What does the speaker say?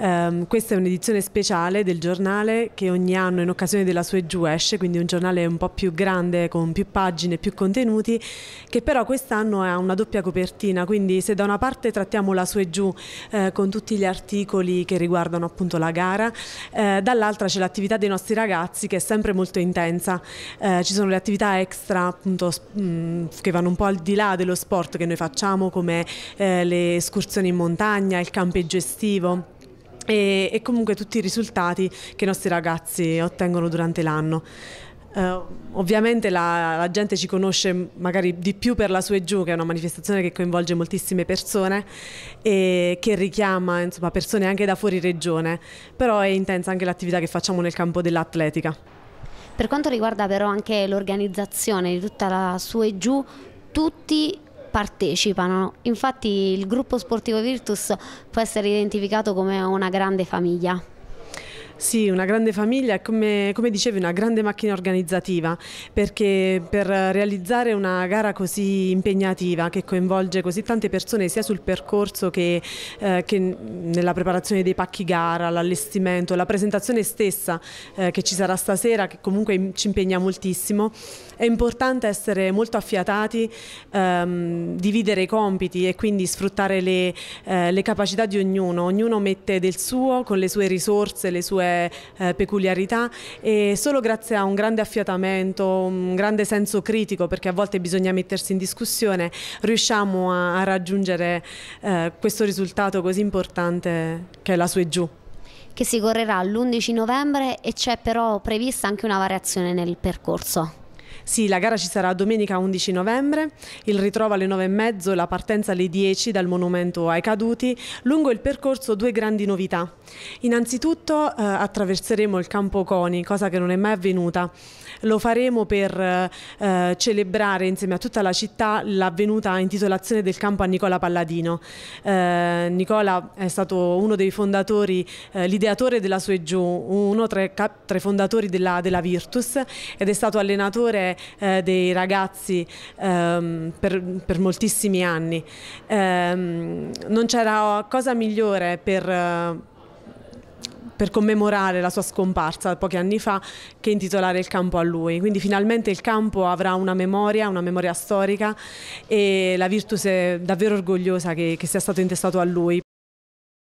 Um, questa è un'edizione speciale del giornale che ogni anno in occasione della sua giù esce, quindi un giornale un po' più grande con più pagine, più contenuti, che però quest'anno ha una doppia copertina, quindi se da una parte trattiamo la sua giù eh, con tutti gli articoli che riguardano appunto la gara, eh, dall'altra c'è l'attività dei nostri ragazzi che è sempre molto intensa, eh, ci sono le attività extra appunto mh, mm, che vanno un po' al di là dello sport che noi facciamo come eh, le escursioni in montagna, il campeggio estivo e, e comunque tutti i risultati che i nostri ragazzi ottengono durante l'anno. Uh, ovviamente la, la, gente ci conosce magari di più per la sua e Giù, che è una manifestazione che coinvolge moltissime persone e che richiama insomma, persone anche da fuori regione, però è intensa anche l'attività che facciamo nel campo dell'atletica. Per quanto riguarda però anche l'organizzazione di tutta la sua e Giù, tutti partecipano. Infatti il gruppo sportivo Virtus può essere identificato come una grande famiglia. Sì, una grande famiglia è come, come, dicevi una grande macchina organizzativa perché per realizzare una gara così impegnativa che coinvolge così tante persone sia sul percorso che, eh, che nella preparazione dei pacchi gara, l'allestimento, la presentazione stessa eh, che ci sarà stasera che comunque ci impegna moltissimo, è importante essere molto affiatati, ehm, dividere i compiti e quindi sfruttare le, eh, le capacità di ognuno, ognuno mette del suo con le sue risorse, le sue eh, eh, peculiarità e solo grazie a un grande affiatamento, un grande senso critico, perché a volte bisogna mettersi in discussione, riusciamo a, a raggiungere eh, questo risultato così importante che è la e giù che si correrà l'11 novembre e c'è però prevista anche una variazione nel percorso. Sì, la gara ci sarà domenica 11 novembre, il ritrovo alle 9 e la partenza alle 10 dal monumento ai caduti. Lungo il percorso due grandi novità. Innanzitutto eh, attraverseremo il campo Coni, cosa che non è mai avvenuta. Lo faremo per eh, celebrare insieme a tutta la città l'avvenuta intitolazione del campo a Nicola Palladino. Eh, Nicola è stato uno dei fondatori, eh, l'ideatore della Sue Giù, uno tra i fondatori della, della Virtus ed è stato allenatore eh, dei ragazzi ehm, per, per, moltissimi anni. Ehm, non c'era cosa migliore per... Eh, per commemorare la sua scomparsa pochi anni fa che intitolare il campo a lui. Quindi finalmente il campo avrà una memoria, una memoria storica e la Virtus è davvero orgogliosa che, che sia stato intestato a lui.